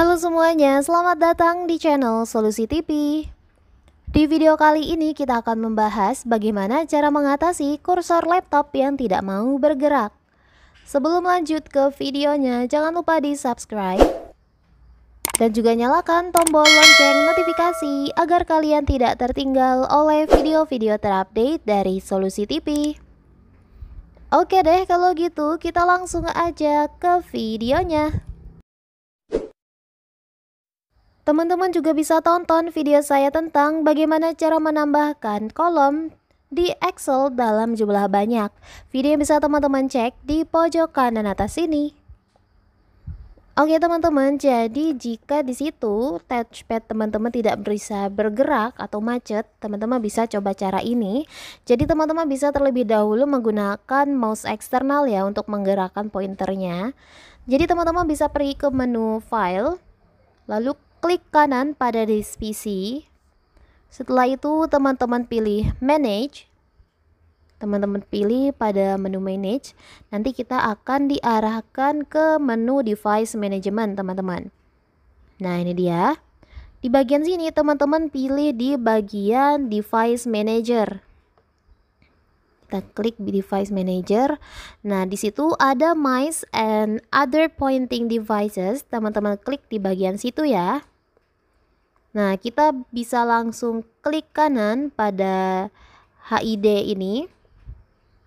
Halo semuanya, selamat datang di channel Solusi TV. Di video kali ini kita akan membahas bagaimana cara mengatasi kursor laptop yang tidak mau bergerak. Sebelum lanjut ke videonya, jangan lupa di subscribe dan juga nyalakan tombol lonceng notifikasi agar kalian tidak tertinggal oleh video-video terupdate dari Solusi TV. Oke deh kalau gitu kita langsung aja ke videonya. Teman-teman juga bisa tonton video saya tentang bagaimana cara menambahkan kolom di Excel dalam jumlah banyak. Video yang bisa teman-teman cek di pojok kanan atas ini. Oke teman-teman, jadi jika di situ touchpad teman-teman tidak bisa bergerak atau macet, teman-teman bisa coba cara ini. Jadi teman-teman bisa terlebih dahulu menggunakan mouse eksternal ya untuk menggerakkan pointernya. Jadi teman-teman bisa pergi ke menu file, lalu Klik kanan pada disk PC. Setelah itu teman-teman pilih manage. Teman-teman pilih pada menu manage. Nanti kita akan diarahkan ke menu device management teman-teman. Nah ini dia. Di bagian sini teman-teman pilih di bagian device manager. Kita klik device manager. Nah, di situ ada mice and other pointing devices. Teman-teman klik di bagian situ ya. Nah, kita bisa langsung klik kanan pada HID ini.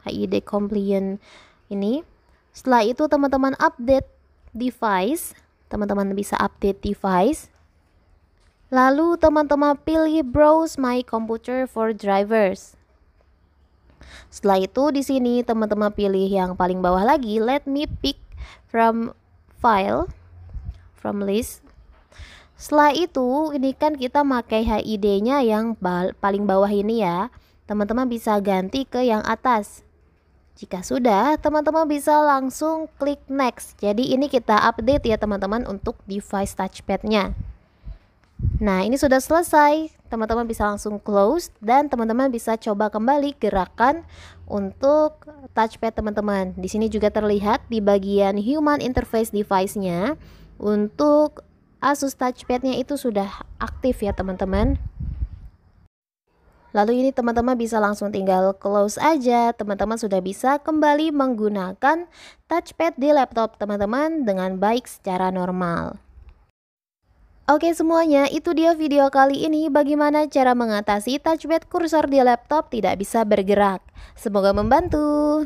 HID compliant ini. Setelah itu teman-teman update device, teman-teman bisa update device. Lalu teman-teman pilih browse my computer for drivers. Setelah itu di sini teman-teman pilih yang paling bawah lagi, let me pick from file from list. Setelah itu, ini kan kita pakai HID-nya yang paling bawah ini ya. Teman-teman bisa ganti ke yang atas. Jika sudah, teman-teman bisa langsung klik next. Jadi ini kita update ya teman-teman untuk device touchpad-nya. Nah, ini sudah selesai. Teman-teman bisa langsung close dan teman-teman bisa coba kembali gerakan untuk touchpad teman-teman. Di sini juga terlihat di bagian human interface device-nya untuk Asus touchpadnya itu sudah aktif ya teman-teman Lalu ini teman-teman bisa langsung tinggal close aja. Teman-teman sudah bisa kembali menggunakan touchpad di laptop teman-teman dengan baik secara normal. Oke semuanya, itu dia video kali ini bagaimana cara mengatasi touchpad kursor di laptop tidak bisa bergerak. Semoga membantu.